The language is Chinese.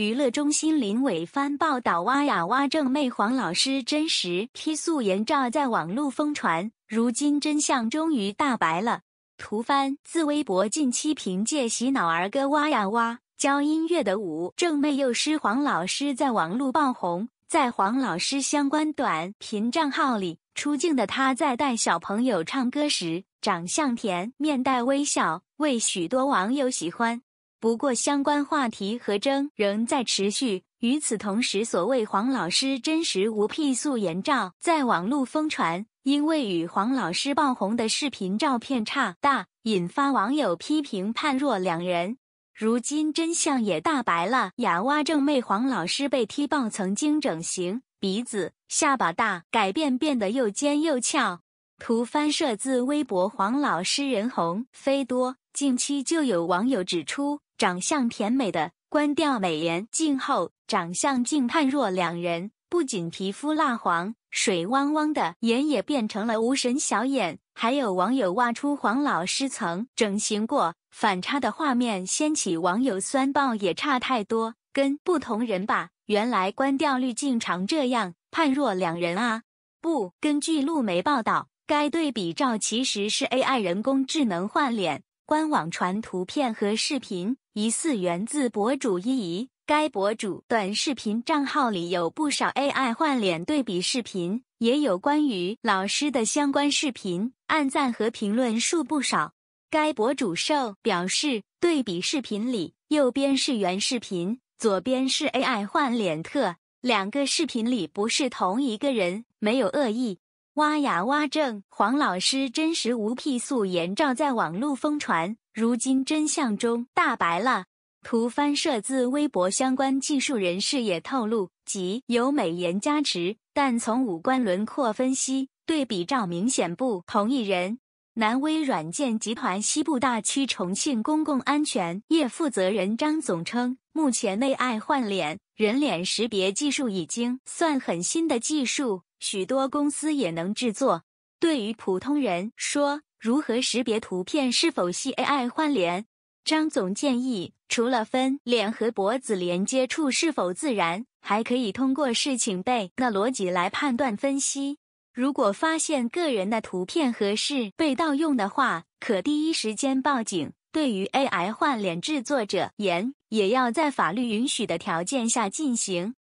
娱乐中心林伟帆报道：哇呀哇正妹黄老师真实 p 素颜照在网络疯传，如今真相终于大白了。图翻自微博，近期凭借洗脑儿歌《哇呀哇》教音乐的舞正妹幼师黄老师在网络爆红。在黄老师相关短频账号里，出镜的她在带小朋友唱歌时，长相甜，面带微笑，为许多网友喜欢。不过，相关话题和争仍在持续。与此同时，所谓黄老师真实无 P 素颜照在网络疯传，因为与黄老师爆红的视频照片差大，引发网友批评，判若两人。如今真相也大白了，哑蛙正妹黄老师被踢爆曾经整形，鼻子、下巴大改变变得又尖又翘。图翻摄自微博黄老师人红非多，近期就有网友指出。长相甜美的，关掉美颜镜后，长相竟判若两人。不仅皮肤蜡黄、水汪汪的眼也变成了无神小眼。还有网友挖出黄老师曾整形过，反差的画面掀起网友酸爆，也差太多，跟不同人吧。原来关掉滤镜常这样，判若两人啊！不，根据路媒报道，该对比照其实是 AI 人工智能换脸。官网传图片和视频。疑似源自博主一怡，该博主短视频账号里有不少 AI 换脸对比视频，也有关于老师的相关视频，按赞和评论数不少。该博主受表示，对比视频里右边是原视频，左边是 AI 换脸特，两个视频里不是同一个人，没有恶意。挖呀挖正，黄老师真实无 P 素颜照在网络疯传，如今真相中大白了。图翻摄自微博，相关技术人士也透露，即有美颜加持，但从五官轮廓分析，对比照明显不同一人。南威软件集团西部大区重庆公共安全业负责人张总称，目前内爱换脸、人脸识别技术已经算很新的技术。许多公司也能制作。对于普通人说，如何识别图片是否系 AI 换脸？张总建议，除了分脸和脖子连接处是否自然，还可以通过事情背那逻辑来判断分析。如果发现个人的图片合适被盗用的话，可第一时间报警。对于 AI 换脸制作者，严也要在法律允许的条件下进行。